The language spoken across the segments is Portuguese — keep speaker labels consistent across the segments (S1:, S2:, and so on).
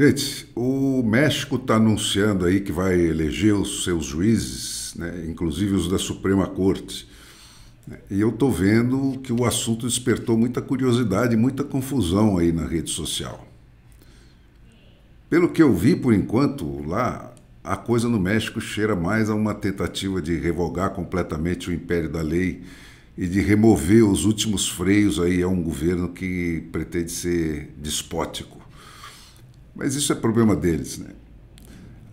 S1: Gente, o México está anunciando aí que vai eleger os seus juízes, né, inclusive os da Suprema Corte. Né. E eu estou vendo que o assunto despertou muita curiosidade, e muita confusão aí na rede social. Pelo que eu vi por enquanto lá, a coisa no México cheira mais a uma tentativa de revogar completamente o império da lei e de remover os últimos freios aí a um governo que pretende ser despótico. Mas isso é problema deles. Né?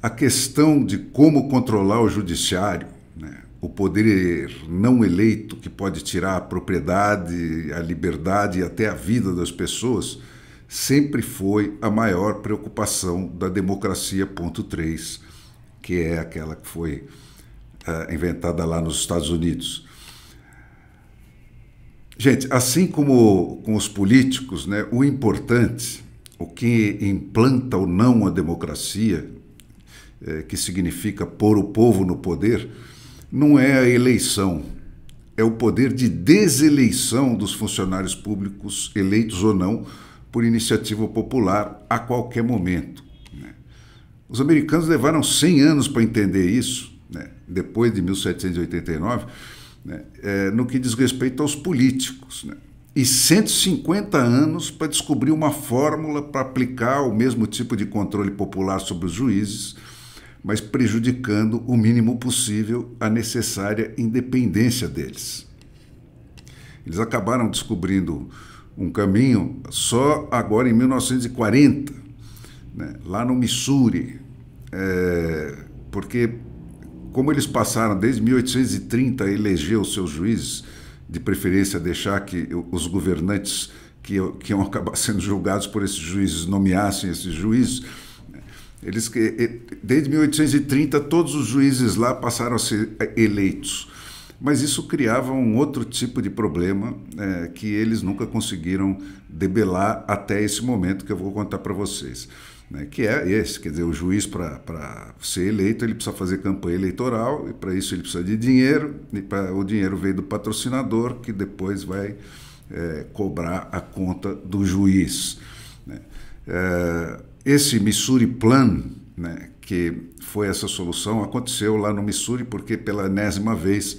S1: A questão de como controlar o judiciário, né? o poder não eleito que pode tirar a propriedade, a liberdade e até a vida das pessoas, sempre foi a maior preocupação da democracia. Ponto 3, que é aquela que foi uh, inventada lá nos Estados Unidos. Gente, assim como com os políticos, né, o importante o que implanta ou não a democracia, é, que significa pôr o povo no poder, não é a eleição, é o poder de deseleição dos funcionários públicos, eleitos ou não, por iniciativa popular a qualquer momento. Né? Os americanos levaram 100 anos para entender isso, né? depois de 1789, né? É, no que diz respeito aos políticos. Né? e 150 anos para descobrir uma fórmula para aplicar o mesmo tipo de controle popular sobre os juízes, mas prejudicando o mínimo possível a necessária independência deles. Eles acabaram descobrindo um caminho só agora em 1940, né, lá no Missouri, é, porque como eles passaram desde 1830 a eleger os seus juízes de preferência deixar que os governantes que, que iam acabar sendo julgados por esses juízes nomeassem esses juízes. Né? Eles, desde 1830, todos os juízes lá passaram a ser eh, eleitos. Mas isso criava um outro tipo de problema é, que eles nunca conseguiram debelar até esse momento que eu vou contar para vocês né, que é esse, quer dizer, o juiz para ser eleito ele precisa fazer campanha eleitoral e para isso ele precisa de dinheiro e pra, o dinheiro vem do patrocinador que depois vai é, cobrar a conta do juiz. Né. É, esse Missouri Plan, né, que foi essa solução, aconteceu lá no Missouri porque pela enésima vez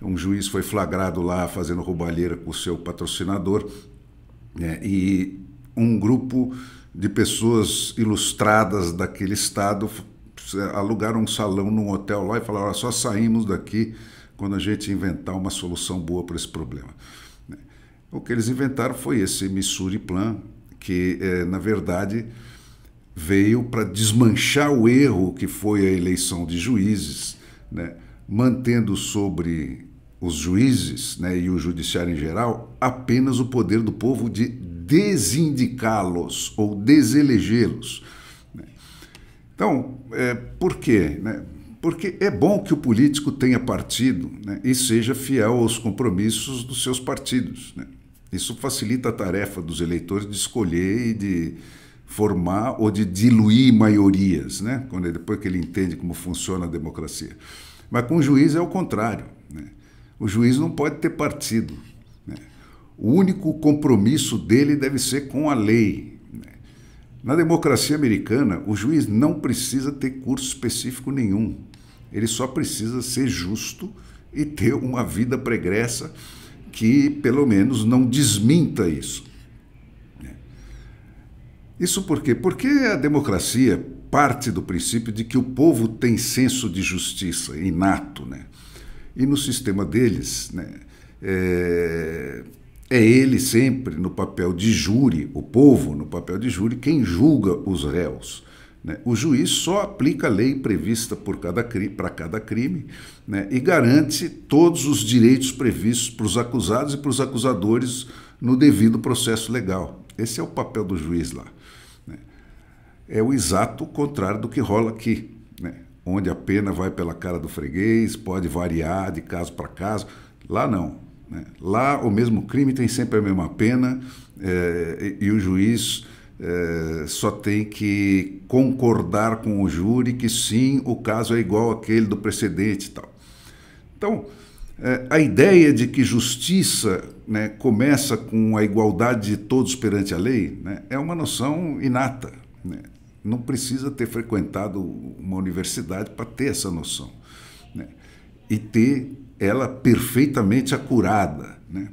S1: um juiz foi flagrado lá fazendo roubalheira com o seu patrocinador né, e um grupo de pessoas ilustradas daquele estado é, alugaram um salão num hotel lá e falaram: só saímos daqui quando a gente inventar uma solução boa para esse problema. Né? O que eles inventaram foi esse Missouri Plan, que é, na verdade veio para desmanchar o erro que foi a eleição de juízes, né? mantendo sobre os juízes né, e o judiciário em geral apenas o poder do povo de desindicá-los ou deselegê-los. Né? Então, é, por quê? Né? Porque é bom que o político tenha partido né, e seja fiel aos compromissos dos seus partidos. Né? Isso facilita a tarefa dos eleitores de escolher e de formar ou de diluir maiorias, né? Quando é depois que ele entende como funciona a democracia. Mas com o juiz é o contrário. Né? O juiz não pode ter partido, o único compromisso dele deve ser com a lei. Né? Na democracia americana, o juiz não precisa ter curso específico nenhum. Ele só precisa ser justo e ter uma vida pregressa que, pelo menos, não desminta isso. Né? Isso por quê? Porque a democracia parte do princípio de que o povo tem senso de justiça inato, né? E no sistema deles, né, é, é ele sempre no papel de júri, o povo no papel de júri, quem julga os réus. Né? O juiz só aplica a lei prevista para cada, cada crime né? e garante todos os direitos previstos para os acusados e para os acusadores no devido processo legal. Esse é o papel do juiz lá. Né? É o exato contrário do que rola aqui, né? onde a pena vai pela cara do freguês, pode variar de caso para caso. Lá não. Né? Lá, o mesmo crime tem sempre a mesma pena é, e, e o juiz é, só tem que concordar com o júri que sim, o caso é igual àquele do precedente e tal. Então, é, a ideia de que justiça né, começa com a igualdade de todos perante a lei né, é uma noção inata. Né? Não precisa ter frequentado uma universidade para ter essa noção. Né, e ter ela perfeitamente acurada. Né?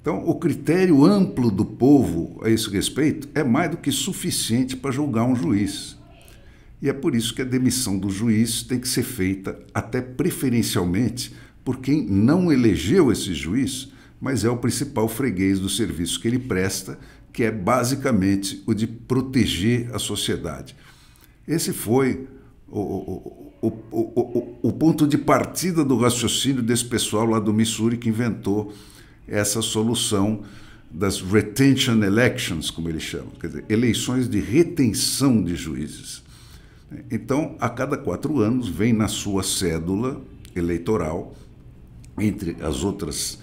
S1: Então, o critério amplo do povo a esse respeito é mais do que suficiente para julgar um juiz. E é por isso que a demissão do juiz tem que ser feita até preferencialmente por quem não elegeu esse juiz, mas é o principal freguês do serviço que ele presta, que é basicamente o de proteger a sociedade. Esse foi o, o, o, o, ponto de partida do raciocínio desse pessoal lá do Missouri que inventou essa solução das retention elections, como eles chamam, quer dizer, eleições de retenção de juízes. Então, a cada quatro anos, vem na sua cédula eleitoral, entre as outras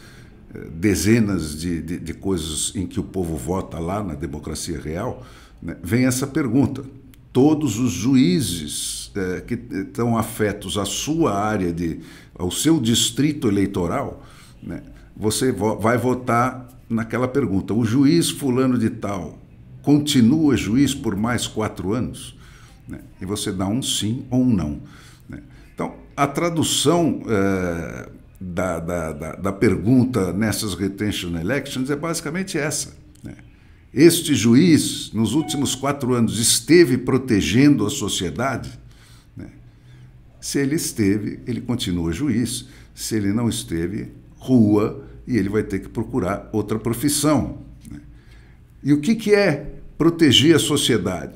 S1: eh, dezenas de, de, de coisas em que o povo vota lá na democracia real, né, vem essa pergunta todos os juízes é, que estão afetos à sua área, de, ao seu distrito eleitoral, né, você vo vai votar naquela pergunta: o juiz Fulano de Tal continua juiz por mais quatro anos? Né, e você dá um sim ou um não. Né. Então, a tradução. É, da, da, da, da pergunta nessas retention elections é basicamente essa este juiz, nos últimos quatro anos, esteve protegendo a sociedade? Né? Se ele esteve, ele continua juiz. Se ele não esteve, rua e ele vai ter que procurar outra profissão. Né? E o que, que é proteger a sociedade?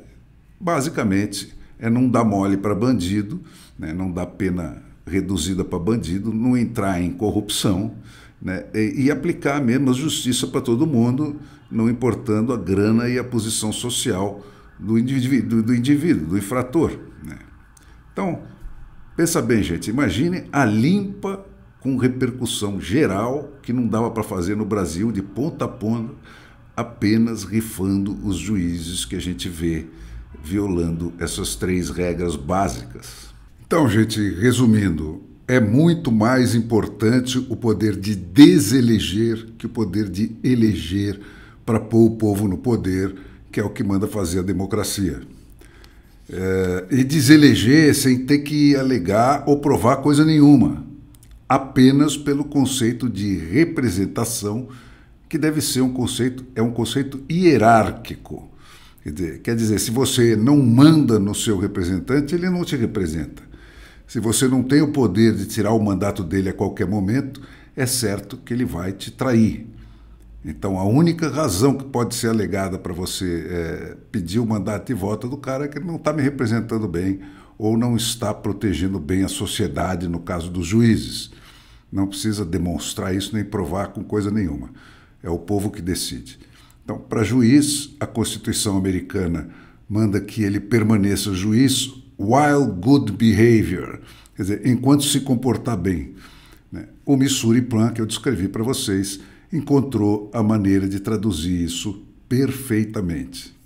S1: Basicamente, é não dar mole para bandido, né? não dar pena reduzida para bandido, não entrar em corrupção né? e, e aplicar mesmo a justiça para todo mundo, não importando a grana e a posição social do indivíduo, do, do, indivíduo, do infrator. Né? Então, pensa bem, gente, imagine a limpa com repercussão geral que não dava para fazer no Brasil de ponta a ponta, apenas rifando os juízes que a gente vê violando essas três regras básicas. Então, gente, resumindo, é muito mais importante o poder de deseleger que o poder de eleger para pôr o povo no poder, que é o que manda fazer a democracia. É, e deseleger sem ter que alegar ou provar coisa nenhuma, apenas pelo conceito de representação, que deve ser um conceito, é um conceito hierárquico. Quer dizer, se você não manda no seu representante, ele não te representa. Se você não tem o poder de tirar o mandato dele a qualquer momento, é certo que ele vai te trair. Então, a única razão que pode ser alegada para você é, pedir o mandato de voto do cara é que ele não está me representando bem ou não está protegendo bem a sociedade, no caso dos juízes. Não precisa demonstrar isso nem provar com coisa nenhuma. É o povo que decide. Então, para juiz, a Constituição americana manda que ele permaneça juiz while good behavior, quer dizer, enquanto se comportar bem. Né? O Missouri Plan, que eu descrevi para vocês, encontrou a maneira de traduzir isso perfeitamente.